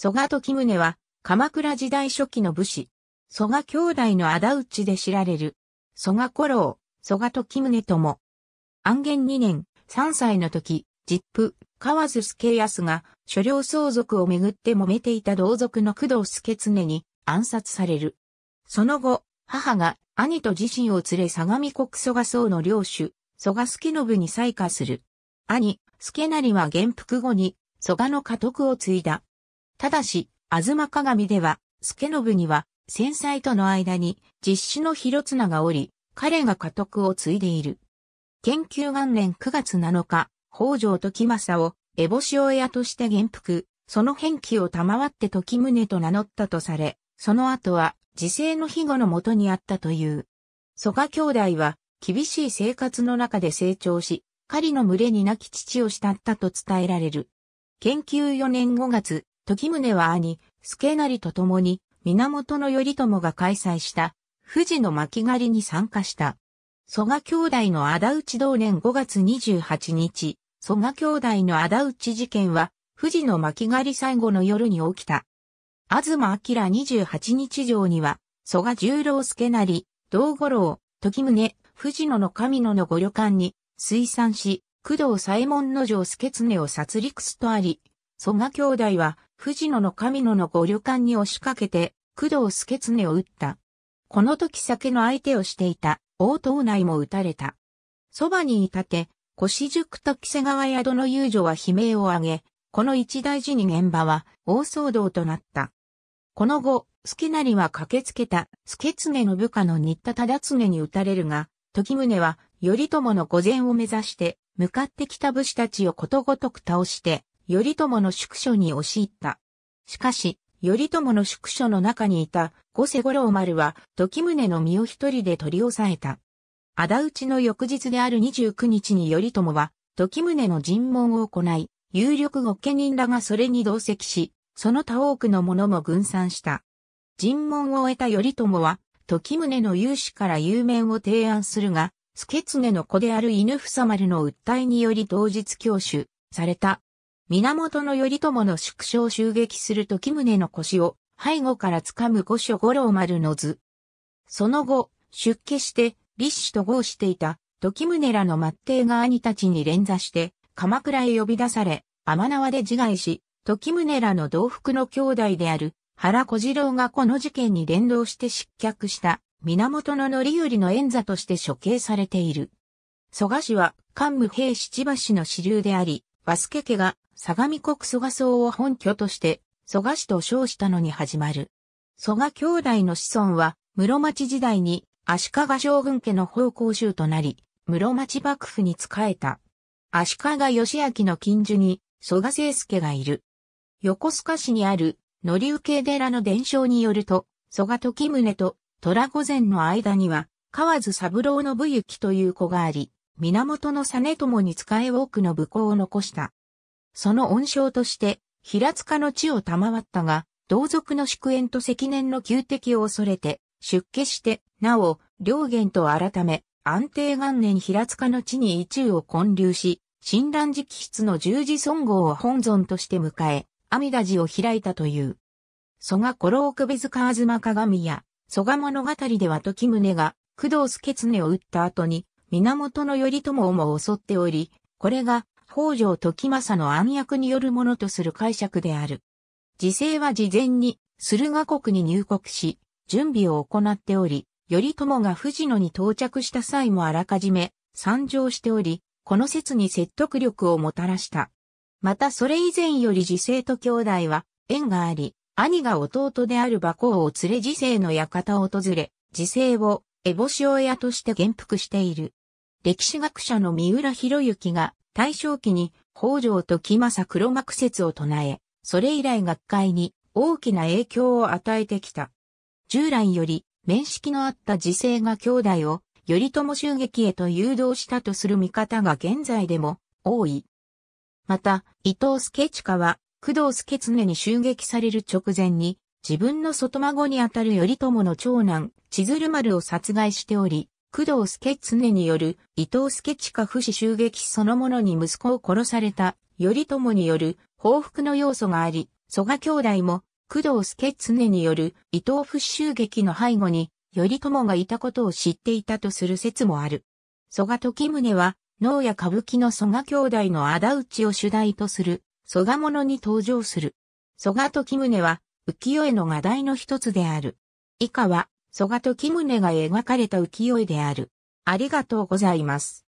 蘇我時宗は、鎌倉時代初期の武士。蘇我兄弟の仇討ちで知られる。蘇我古老、蘇我時宗とも。安元2年、3歳の時、実父、河津助康が、所領相続をめぐって揉めていた同族の工藤助常に暗殺される。その後、母が兄と自身を連れ相模国蘇我僧の領主、蘇我助信に再化する。兄、助成は元服後に、蘇我の家督を継いだ。ただし、あずま鏡では、助信には、戦災との間に、実施の広綱がおり、彼が家督を継いでいる。研究元年9月7日、北条時政を、烏帽子親として元服、その返記を賜って時宗と名乗ったとされ、その後は、自制の庇護のもとにあったという。蘇我兄弟は、厳しい生活の中で成長し、狩りの群れに亡き父を慕ったと伝えられる。研究4年5月、時宗は兄、助成と共に、源頼朝が開催した、富士の巻狩りに参加した。蘇我兄弟の仇討ち同年5月28日、蘇我兄弟の仇討ち事件は、富士の巻狩り最後の夜に起きた。東明28日上には、蘇我十郎助成、道五郎、時宗、士野の神野の御旅館に、水産し、工藤左衛門城助常を殺戮すとあり、蘇我兄弟は、藤野の神野のご旅館に押しかけて、工藤助常を撃った。この時酒の相手をしていた、大島内も撃たれた。そばにいたて、腰塾と木瀬川宿の遊女は悲鳴を上げ、この一大事に現場は大騒動となった。この後、助成は駆けつけた助常の部下の新田忠常に撃たれるが、時宗は頼朝の御前を目指して、向かってきた武士たちをことごとく倒して、頼朝の宿所に押し入った。しかし、頼朝の宿所の中にいた五世五郎丸は時宗の身を一人で取り押さえた。仇討ちの翌日である29日に頼朝は時宗の尋問を行い、有力御家人らがそれに同席し、その他多くの者も軍散した。尋問を終えた頼朝は、時宗の勇士から有名を提案するが、助常の子である犬房丸の訴えにより同日教主、された源頼朝の縮小襲撃する時宗の腰を背後から掴む御所五郎丸の図。その後、出家して立志と合していた時宗らの末帝が兄たちに連座して鎌倉へ呼び出され、天縄で自害し、時宗らの同福の兄弟である原小次郎がこの事件に連動して失脚した源範頼の演座として処刑されている。蘇我氏は関武兵七橋の支流であり、バスケ家が相模国蘇我荘を本拠として、蘇我氏と称したのに始まる。蘇我兄弟の子孫は、室町時代に足利将軍家の奉公衆となり、室町幕府に仕えた。足利義明の近所に蘇我聖介がいる。横須賀市にある、乗り受け寺の伝承によると、蘇我時宗と虎御前の間には、河津三郎の武行という子があり、源実朝に仕え多くの武功を残した。その恩賞として、平塚の地を賜ったが、同族の祝宴と積年の旧敵を恐れて、出家して、なお、良元と改め、安定元年平塚の地に一中を建立し、親蘭直筆の十字尊号を本尊として迎え、阿弥陀寺を開いたという。蘇我古老首塚妻鏡や、蘇我物語では時宗が、工藤助常を撃った後に、源頼朝をも襲っており、これが北条時政の暗躍によるものとする解釈である。時勢は事前に、駿河国に入国し、準備を行っており、頼朝が藤野に到着した際もあらかじめ参上しており、この説に説得力をもたらした。またそれ以前より時勢と兄弟は縁があり、兄が弟である馬甲を連れ時勢の館を訪れ、時勢を烏帽子親として元服している。歴史学者の三浦博之が大正期に北条時政黒幕説を唱え、それ以来学会に大きな影響を与えてきた。従来より面識のあった時勢が兄弟を頼朝襲撃へと誘導したとする見方が現在でも多い。また、伊藤助親は工藤助常に襲撃される直前に自分の外孫にあたる頼朝の長男、千鶴丸を殺害しており、工藤助常による伊藤助近不死襲撃そのものに息子を殺された頼朝による報復の要素があり、蘇我兄弟も工藤助常による伊藤不死襲撃の背後に頼朝がいたことを知っていたとする説もある。蘇我時宗は能や歌舞伎の蘇我兄弟の仇討ちを主題とする蘇我者に登場する。蘇我時宗は浮世絵の画題の一つである。以下は蘇我とム宗が描かれた浮世絵である。ありがとうございます。